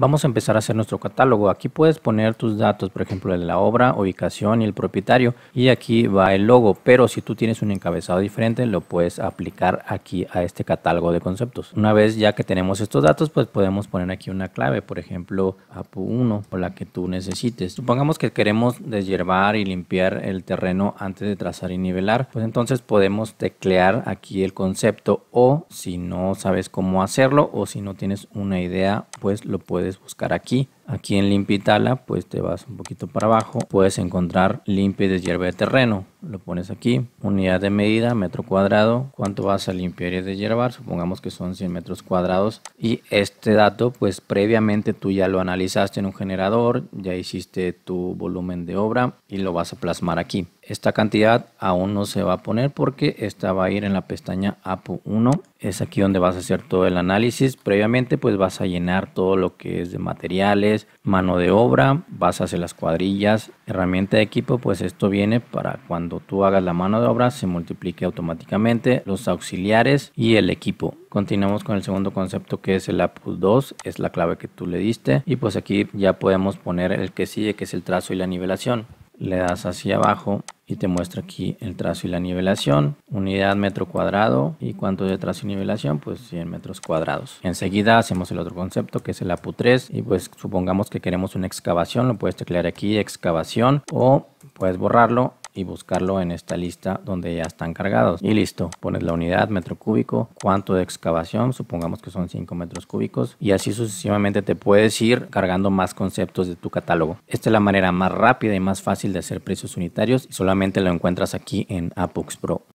Vamos a empezar a hacer nuestro catálogo. Aquí puedes poner tus datos, por ejemplo, de la obra, ubicación y el propietario. Y aquí va el logo, pero si tú tienes un encabezado diferente, lo puedes aplicar aquí a este catálogo de conceptos. Una vez ya que tenemos estos datos, pues podemos poner aquí una clave, por ejemplo, APU1 o la que tú necesites. Supongamos que queremos deshiervar y limpiar el terreno antes de trazar y nivelar, pues entonces podemos teclear aquí el concepto o si no sabes cómo hacerlo o si no tienes una idea, pues lo puedes buscar aquí Aquí en Limpitala, pues te vas un poquito para abajo, puedes encontrar limpia y deshierve de terreno. Lo pones aquí, unidad de medida, metro cuadrado, cuánto vas a limpiar y deshiervar, supongamos que son 100 metros cuadrados. Y este dato, pues previamente tú ya lo analizaste en un generador, ya hiciste tu volumen de obra y lo vas a plasmar aquí. Esta cantidad aún no se va a poner porque esta va a ir en la pestaña APU 1. Es aquí donde vas a hacer todo el análisis. Previamente pues vas a llenar todo lo que es de materiales, mano de obra, vas a hacer las cuadrillas, herramienta de equipo, pues esto viene para cuando tú hagas la mano de obra, se multiplique automáticamente los auxiliares y el equipo. Continuamos con el segundo concepto que es el APUS 2, es la clave que tú le diste y pues aquí ya podemos poner el que sigue que es el trazo y la nivelación. Le das hacia abajo y te muestra aquí el trazo y la nivelación, unidad metro cuadrado y cuánto de trazo y nivelación, pues 100 metros cuadrados. Enseguida hacemos el otro concepto que es el APU3 y pues supongamos que queremos una excavación, lo puedes teclear aquí, excavación o puedes borrarlo y buscarlo en esta lista donde ya están cargados. Y listo, pones la unidad, metro cúbico, cuánto de excavación, supongamos que son 5 metros cúbicos, y así sucesivamente te puedes ir cargando más conceptos de tu catálogo. Esta es la manera más rápida y más fácil de hacer precios unitarios y solamente lo encuentras aquí en Apux Pro.